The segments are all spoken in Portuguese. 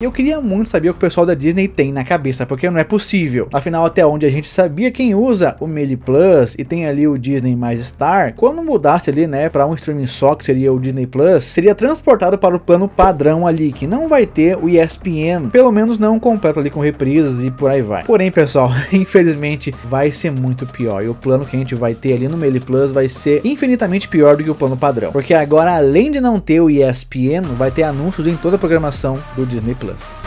Eu queria muito saber o que o pessoal da Disney tem na cabeça, porque não é possível. Afinal, até onde a gente sabia quem usa o Meli Plus e tem ali o Disney mais Star, quando mudasse ali, né, para um streaming só, que seria o Disney Plus, seria transportado para o plano padrão ali, que não vai ter o ESPN, pelo menos não completo ali com reprises e por aí vai. Porém, pessoal, infelizmente vai ser muito pior. E o plano que a gente vai ter ali no Meli Plus vai ser infinitamente pior do que o plano padrão, porque agora além de não ter o ESPN, vai ter anúncios em toda a programação do Disney Plus. Nicholas.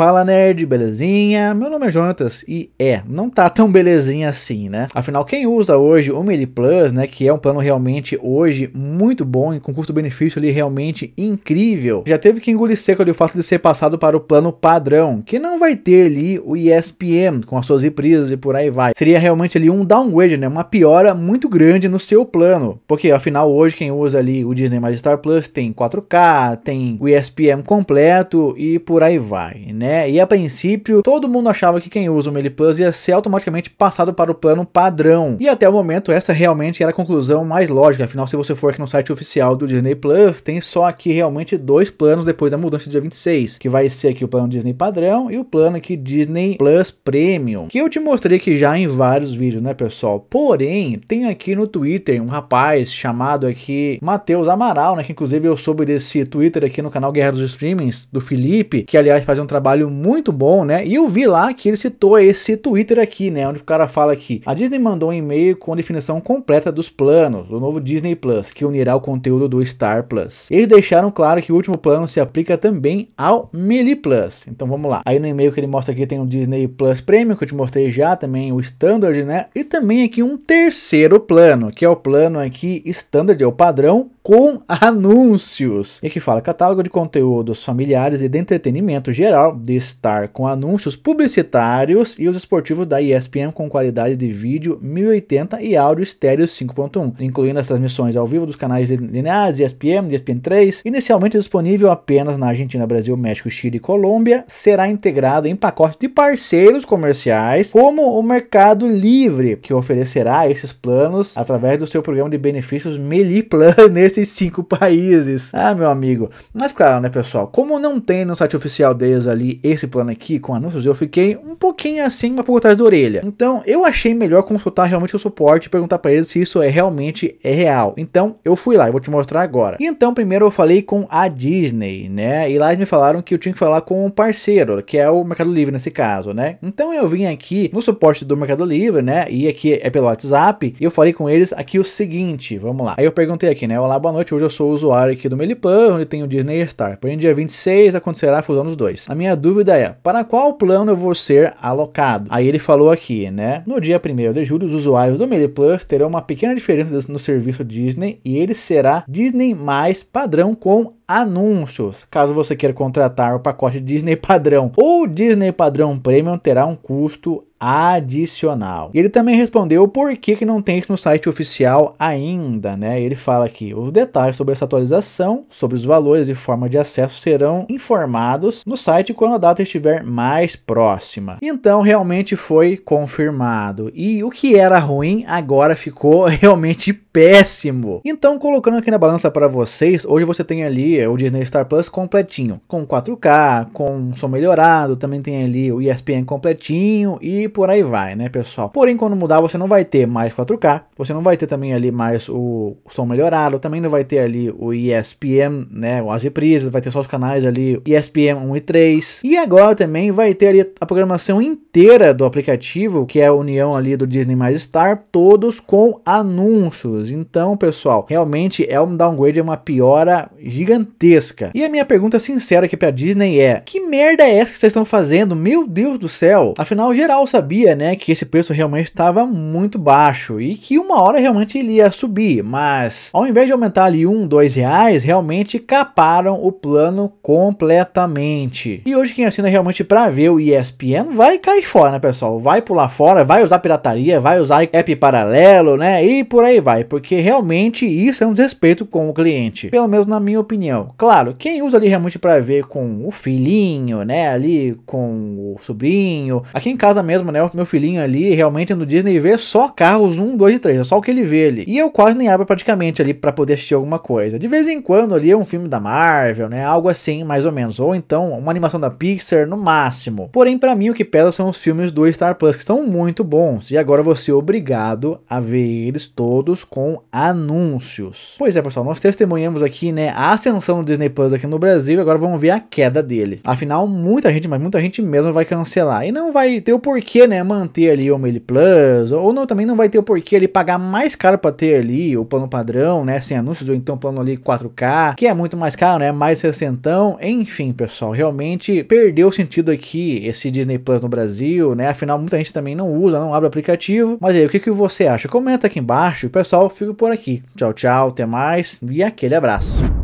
Fala nerd, belezinha? Meu nome é Jonatas e é, não tá tão belezinha assim, né? Afinal, quem usa hoje o Meli Plus, né, que é um plano realmente hoje muito bom e com custo-benefício ali realmente incrível, já teve que engolir seco ali o fato de ser passado para o plano padrão, que não vai ter ali o ESPN com as suas reprises e por aí vai. Seria realmente ali um downgrade, né, uma piora muito grande no seu plano, porque afinal hoje quem usa ali o Disney mais Star Plus tem 4K, tem o ESPN completo e por aí vai, né? né? E a princípio, todo mundo achava que quem usa o Melee Plus ia ser automaticamente passado para o plano padrão. E até o momento, essa realmente era a conclusão mais lógica. Afinal, se você for aqui no site oficial do Disney Plus, tem só aqui realmente dois planos depois da mudança do dia 26, que vai ser aqui o plano Disney padrão e o plano aqui Disney Plus Premium, que eu te mostrei aqui já em vários vídeos, né, pessoal? Porém, tem aqui no Twitter um rapaz chamado aqui Matheus Amaral, né, que inclusive eu soube desse Twitter aqui no canal Guerra dos Streamings, do Felipe, que aliás faz um trabalho trabalho muito bom, né? E eu vi lá que ele citou esse Twitter aqui, né? Onde o cara fala que a Disney mandou um e-mail com a definição completa dos planos do novo Disney Plus, que unirá o conteúdo do Star Plus. Eles deixaram claro que o último plano se aplica também ao Meli Plus. Então vamos lá. Aí no e-mail que ele mostra aqui tem o Disney Plus Premium, que eu te mostrei já, também o Standard, né? E também aqui um terceiro plano, que é o plano aqui Standard, é o padrão com anúncios. E que fala catálogo de conteúdos familiares e de entretenimento geral, de estar com anúncios publicitários e os esportivos da ESPN com qualidade de vídeo 1080 e áudio estéreo 5.1, incluindo as transmissões ao vivo dos canais lineares ESPN, ESPN3, inicialmente disponível apenas na Argentina, Brasil, México, Chile e Colômbia, será integrado em pacote de parceiros comerciais, como o Mercado Livre, que oferecerá esses planos através do seu programa de benefícios Meli Plan desses cinco países. Ah, meu amigo. Mas claro, né, pessoal? Como não tem no site oficial deles ali esse plano aqui com anúncios, eu fiquei um pouquinho assim, uma por trás da orelha. Então, eu achei melhor consultar realmente o suporte e perguntar para eles se isso é realmente é real. Então, eu fui lá, eu vou te mostrar agora. E então, primeiro eu falei com a Disney, né? E lá eles me falaram que eu tinha que falar com um parceiro, que é o Mercado Livre nesse caso, né? Então, eu vim aqui no suporte do Mercado Livre, né? E aqui é pelo WhatsApp, e eu falei com eles aqui o seguinte, vamos lá. Aí eu perguntei aqui, né? Olá, boa noite. Hoje eu sou usuário aqui do Meliplan, onde tem o Disney Star. Porém, dia 26 acontecerá a fusão dos dois. A minha dúvida é, para qual plano eu vou ser alocado? Aí ele falou aqui, né? No dia 1 de julho, os usuários do Meliplan terão uma pequena diferença no serviço Disney e ele será Disney mais padrão com anúncios. Caso você queira contratar o pacote Disney padrão ou Disney padrão premium, terá um custo adicional. ele também respondeu por que, que não tem isso no site oficial ainda, né? Ele fala que os detalhes sobre essa atualização, sobre os valores e forma de acesso serão informados no site quando a data estiver mais próxima. Então, realmente foi confirmado. E o que era ruim, agora ficou realmente péssimo. Então, colocando aqui na balança para vocês, hoje você tem ali é, o Disney Star Plus completinho, com 4K, com som melhorado, também tem ali o ESPN completinho e por aí vai, né, pessoal? Porém, quando mudar, você não vai ter mais 4K, você não vai ter também ali mais o som melhorado, também não vai ter ali o ESPN, né, as reprises, vai ter só os canais ali ESPN 1 e 3. E agora também vai ter ali a programação inteira do aplicativo, que é a união ali do Disney mais Star, todos com anúncios. Então, pessoal, realmente é um downgrade, é uma piora gigantesca. E a minha pergunta sincera aqui pra Disney é: que merda é essa que vocês estão fazendo? Meu Deus do céu! Afinal, geral, sabe? sabia, né, que esse preço realmente estava muito baixo e que uma hora realmente ele ia subir, mas ao invés de aumentar ali um, dois reais, realmente caparam o plano completamente. E hoje quem assina realmente para ver o ESPN vai cair fora, né, pessoal? Vai pular fora, vai usar pirataria, vai usar app paralelo, né, e por aí vai, porque realmente isso é um desrespeito com o cliente, pelo menos na minha opinião. Claro, quem usa ali realmente para ver com o filhinho, né, ali com o sobrinho, aqui em casa mesmo cinema, né? O meu filhinho ali, realmente no Disney vê só carros 1, 2 e 3, é só o que ele vê ali. E eu quase nem abro praticamente ali para poder assistir alguma coisa. De vez em quando ali é um filme da Marvel, né? Algo assim, mais ou menos. Ou então uma animação da Pixar, no máximo. Porém, para mim o que pesa são os filmes do Star Plus, que são muito bons. E agora você ser é obrigado a ver eles todos com anúncios. Pois é, pessoal, nós testemunhamos aqui, né, a ascensão do Disney Plus aqui no Brasil e agora vamos ver a queda dele. Afinal, muita gente, mas muita gente mesmo vai cancelar. E não vai ter o porquê porquê, né, manter ali o Meli Plus, ou não, também não vai ter o porquê ele pagar mais caro para ter ali o plano padrão, né, sem anúncios, ou então plano ali 4K, que é muito mais caro, né, mais recentão enfim, pessoal, realmente perdeu sentido aqui esse Disney Plus no Brasil, né, afinal muita gente também não usa, não abre aplicativo, mas aí, o que, que você acha? Comenta aqui embaixo, e pessoal, fico por aqui, tchau, tchau, até mais, e aquele abraço.